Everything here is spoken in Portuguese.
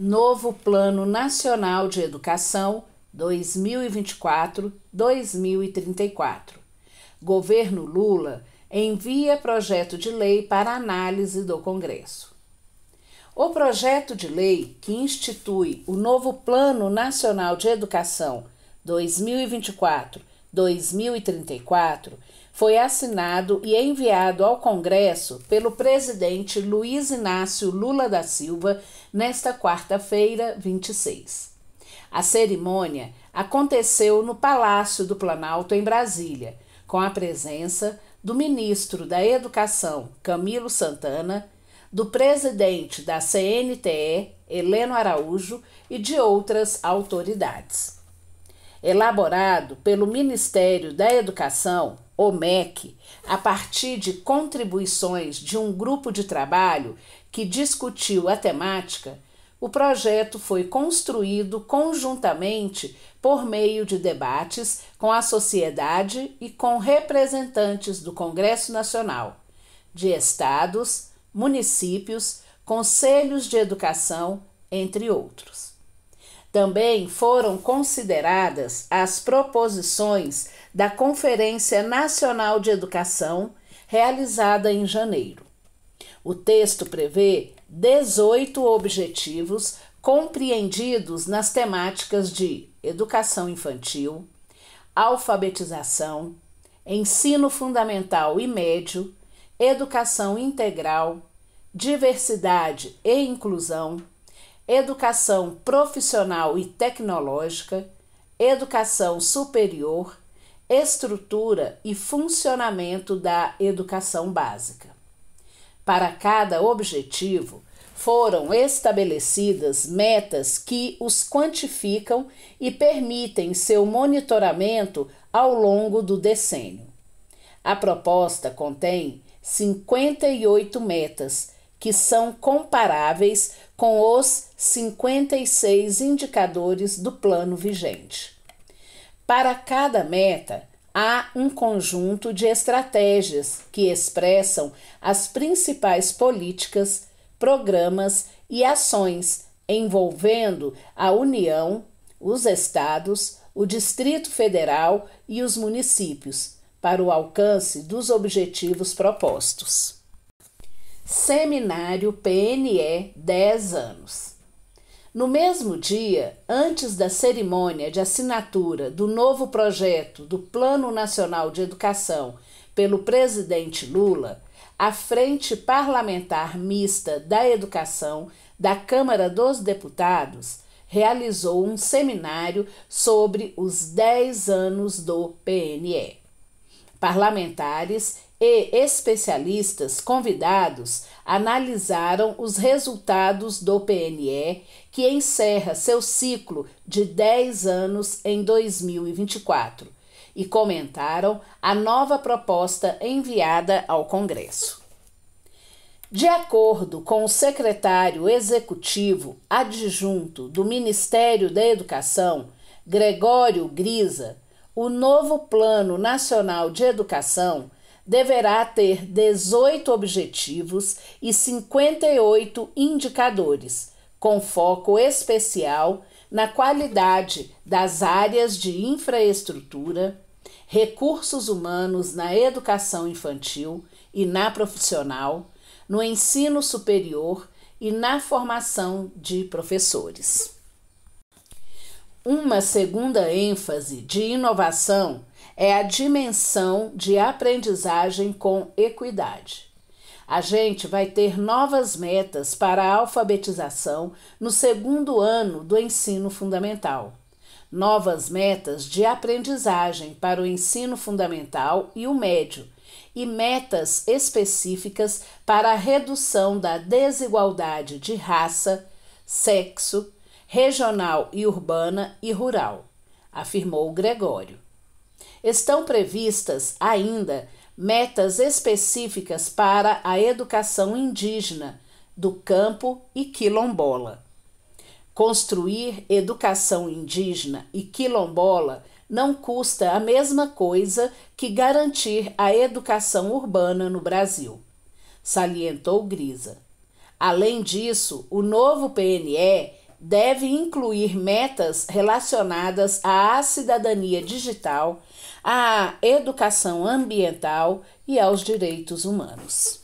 Novo Plano Nacional de Educação 2024-2034. Governo Lula envia projeto de lei para análise do Congresso. O projeto de lei que institui o novo Plano Nacional de Educação 2024 2034, foi assinado e enviado ao Congresso pelo presidente Luiz Inácio Lula da Silva nesta quarta-feira, 26. A cerimônia aconteceu no Palácio do Planalto, em Brasília, com a presença do ministro da Educação, Camilo Santana, do presidente da CNTE, Heleno Araújo, e de outras autoridades elaborado pelo Ministério da Educação, o MEC, a partir de contribuições de um grupo de trabalho que discutiu a temática, o projeto foi construído conjuntamente por meio de debates com a sociedade e com representantes do Congresso Nacional, de estados, municípios, conselhos de educação, entre outros. Também foram consideradas as proposições da Conferência Nacional de Educação, realizada em janeiro. O texto prevê 18 objetivos compreendidos nas temáticas de educação infantil, alfabetização, ensino fundamental e médio, educação integral, diversidade e inclusão educação profissional e tecnológica, educação superior, estrutura e funcionamento da educação básica. Para cada objetivo, foram estabelecidas metas que os quantificam e permitem seu monitoramento ao longo do decênio. A proposta contém 58 metas que são comparáveis com os 56 indicadores do plano vigente. Para cada meta, há um conjunto de estratégias que expressam as principais políticas, programas e ações envolvendo a União, os estados, o Distrito Federal e os municípios para o alcance dos objetivos propostos. Seminário PNE 10 anos. No mesmo dia, antes da cerimônia de assinatura do novo projeto do Plano Nacional de Educação pelo presidente Lula, a Frente Parlamentar Mista da Educação da Câmara dos Deputados realizou um seminário sobre os 10 anos do PNE. Parlamentares e especialistas convidados analisaram os resultados do PNE, que encerra seu ciclo de 10 anos em 2024, e comentaram a nova proposta enviada ao Congresso. De acordo com o secretário executivo adjunto do Ministério da Educação, Gregório Grisa, o novo Plano Nacional de Educação deverá ter 18 objetivos e 58 indicadores, com foco especial na qualidade das áreas de infraestrutura, recursos humanos na educação infantil e na profissional, no ensino superior e na formação de professores. Uma segunda ênfase de inovação é a dimensão de aprendizagem com equidade. A gente vai ter novas metas para a alfabetização no segundo ano do ensino fundamental. Novas metas de aprendizagem para o ensino fundamental e o médio, e metas específicas para a redução da desigualdade de raça, sexo regional e urbana e rural, afirmou Gregório. Estão previstas ainda metas específicas para a educação indígena, do campo e quilombola. Construir educação indígena e quilombola não custa a mesma coisa que garantir a educação urbana no Brasil, salientou Grisa. Além disso, o novo PNE deve incluir metas relacionadas à cidadania digital, à educação ambiental e aos direitos humanos.